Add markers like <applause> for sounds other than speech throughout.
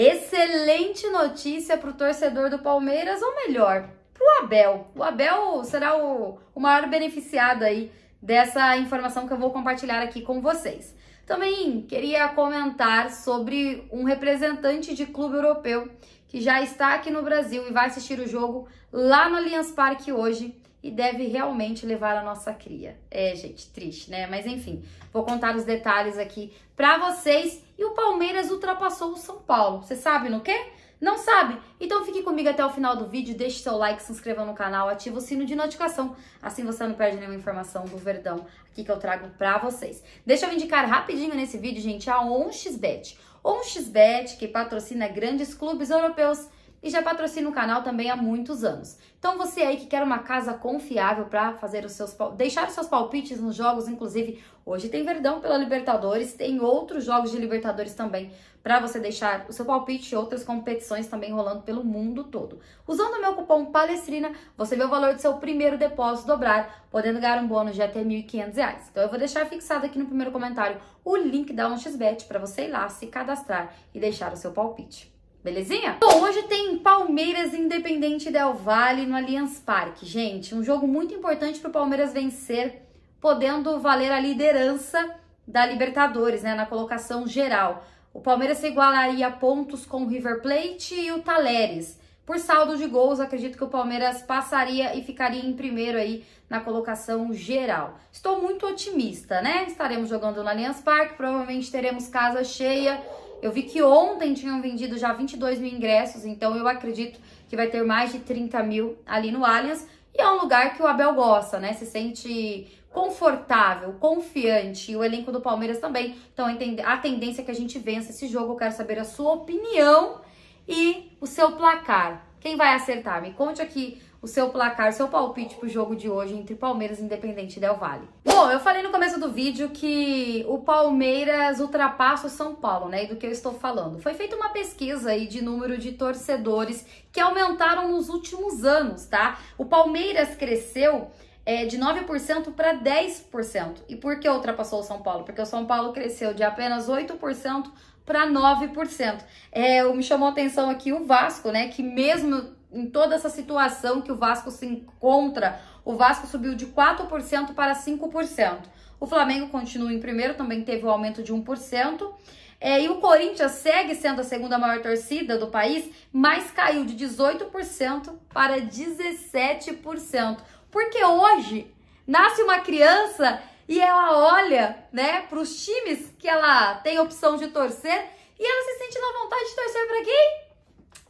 Excelente notícia para o torcedor do Palmeiras, ou melhor, para o Abel. O Abel será o, o maior beneficiado aí dessa informação que eu vou compartilhar aqui com vocês. Também queria comentar sobre um representante de clube europeu que já está aqui no Brasil e vai assistir o jogo lá no Allianz Parque hoje e deve realmente levar a nossa cria. É, gente, triste, né? Mas enfim, vou contar os detalhes aqui para vocês. E o Palmeiras ultrapassou o São Paulo. Você sabe no quê? Não sabe? Então fique comigo até o final do vídeo, deixe seu like, se inscreva no canal, ative o sino de notificação, assim você não perde nenhuma informação do Verdão aqui que eu trago pra vocês. Deixa eu indicar rapidinho nesse vídeo, gente, a OnXBet. OnXBet, que patrocina grandes clubes europeus, e já patrocina o canal também há muitos anos. Então você aí que quer uma casa confiável para fazer os seus deixar os seus palpites nos jogos, inclusive hoje tem Verdão pela Libertadores, tem outros jogos de Libertadores também para você deixar o seu palpite e outras competições também rolando pelo mundo todo. Usando o meu cupom Palestrina, você vê o valor do seu primeiro depósito dobrar, podendo ganhar um bônus de até R$ 1.500. Então eu vou deixar fixado aqui no primeiro comentário o link da 1xbet para você ir lá se cadastrar e deixar o seu palpite belezinha? Bom, hoje tem Palmeiras Independente Del Valle no Allianz Parque, gente. Um jogo muito importante para o Palmeiras vencer, podendo valer a liderança da Libertadores, né, na colocação geral. O Palmeiras se igualaria a pontos com o River Plate e o Taleres. Por saldo de gols, acredito que o Palmeiras passaria e ficaria em primeiro aí na colocação geral. Estou muito otimista, né? Estaremos jogando no Allianz Parque, provavelmente teremos casa cheia eu vi que ontem tinham vendido já 22 mil ingressos, então eu acredito que vai ter mais de 30 mil ali no Allianz. E é um lugar que o Abel gosta, né? Se sente confortável, confiante. E o elenco do Palmeiras também. Então a tendência é que a gente vença esse jogo. Eu quero saber a sua opinião e o seu placar. Quem vai acertar? Me conte aqui o seu placar, seu palpite pro jogo de hoje entre Palmeiras e Independente Del Vale. Bom, eu falei no começo do vídeo que o Palmeiras ultrapassa o São Paulo, né? E do que eu estou falando. Foi feita uma pesquisa aí de número de torcedores que aumentaram nos últimos anos, tá? O Palmeiras cresceu é, de 9% para 10%. E por que ultrapassou o São Paulo? Porque o São Paulo cresceu de apenas 8% para 9%. É, me chamou a atenção aqui o Vasco, né? Que mesmo em toda essa situação que o Vasco se encontra, o Vasco subiu de 4% para 5%. O Flamengo continua em primeiro, também teve o um aumento de 1%. É, e o Corinthians segue sendo a segunda maior torcida do país, mas caiu de 18% para 17%. Porque hoje nasce uma criança e ela olha né, para os times que ela tem opção de torcer e ela se sente na vontade de torcer para quem?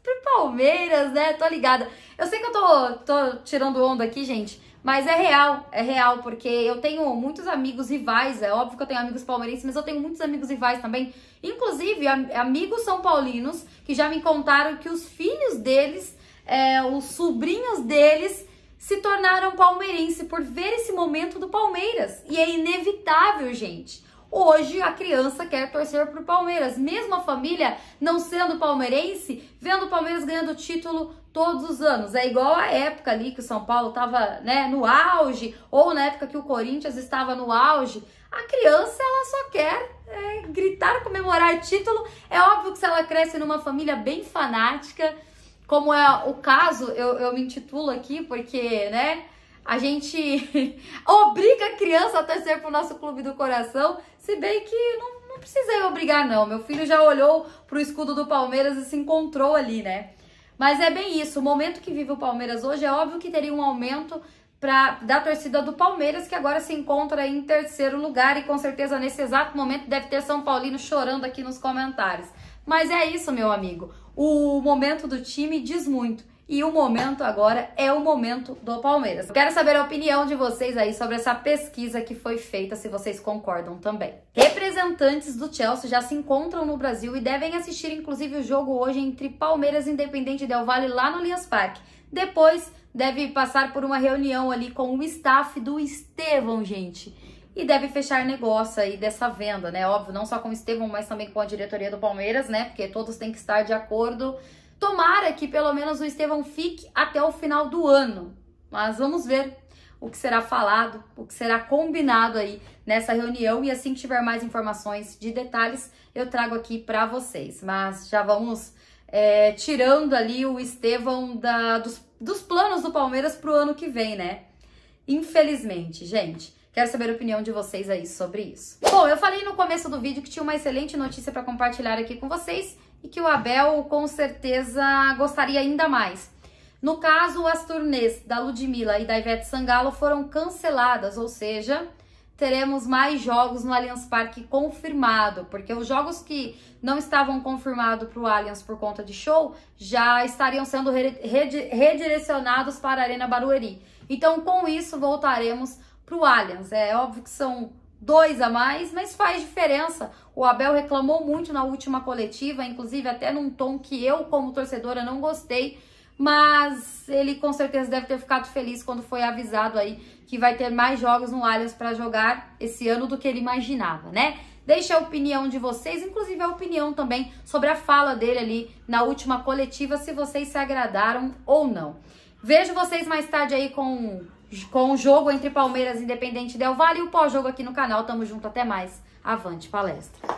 pro Palmeiras, né? Tô ligada. Eu sei que eu tô, tô tirando onda aqui, gente, mas é real, é real, porque eu tenho muitos amigos rivais, é óbvio que eu tenho amigos palmeirenses, mas eu tenho muitos amigos rivais também. Inclusive, amigos são paulinos que já me contaram que os filhos deles, é, os sobrinhos deles, se tornaram palmeirense por ver esse momento do Palmeiras. E é inevitável, gente. Hoje a criança quer torcer para o Palmeiras, mesmo a família não sendo palmeirense, vendo o Palmeiras ganhando título todos os anos. É igual a época ali que o São Paulo estava né, no auge, ou na época que o Corinthians estava no auge. A criança ela só quer é, gritar, comemorar título. É óbvio que se ela cresce numa família bem fanática, como é o caso, eu, eu me intitulo aqui porque, né? a gente <laughs> obriga a criança a torcer pro nosso clube do coração, se bem que não, não precisei obrigar, não. Meu filho já olhou pro escudo do Palmeiras e se encontrou ali, né? Mas é bem isso. O momento que vive o Palmeiras hoje é óbvio que teria um aumento pra, da torcida do Palmeiras, que agora se encontra em terceiro lugar e com certeza nesse exato momento deve ter São Paulino chorando aqui nos comentários. Mas é isso, meu amigo. O momento do time diz muito. E o momento agora é o momento do Palmeiras. quero saber a opinião de vocês aí sobre essa pesquisa que foi feita, se vocês concordam também. Representantes do Chelsea já se encontram no Brasil e devem assistir inclusive o jogo hoje entre Palmeiras e Independente Del Valle lá no Allianz Parque. Depois deve passar por uma reunião ali com o staff do Estevão, gente e deve fechar negócio aí dessa venda, né? Óbvio, não só com o Estevão, mas também com a diretoria do Palmeiras, né? Porque todos têm que estar de acordo Tomara que pelo menos o Estevão fique até o final do ano. Mas vamos ver o que será falado, o que será combinado aí nessa reunião e assim que tiver mais informações de detalhes, eu trago aqui para vocês. Mas já vamos é, tirando ali o Estevão da, dos, dos planos do Palmeiras para o ano que vem, né? Infelizmente, gente. Quero saber a opinião de vocês aí sobre isso. Bom, eu falei no começo do vídeo que tinha uma excelente notícia para compartilhar aqui com vocês e que o Abel com certeza gostaria ainda mais. No caso, as turnês da Ludmilla e da Ivete Sangalo foram canceladas, ou seja, teremos mais jogos no Allianz Parque confirmado, porque os jogos que não estavam confirmados para o Allianz por conta de show já estariam sendo redirecionados para a Arena Barueri. Então, com isso, voltaremos para o Allianz. É óbvio que são dois a mais, mas faz diferença. O Abel reclamou muito na última coletiva, inclusive até num tom que eu, como torcedora, não gostei. Mas ele com certeza deve ter ficado feliz quando foi avisado aí que vai ter mais jogos no Allianz para jogar esse ano do que ele imaginava, né? Deixe a opinião de vocês, inclusive a opinião também sobre a fala dele ali na última coletiva, se vocês se agradaram ou não. Vejo vocês mais tarde aí com com o jogo entre Palmeiras e Independente Del Vale e o pós-jogo aqui no canal. Tamo junto, até mais. Avante palestra.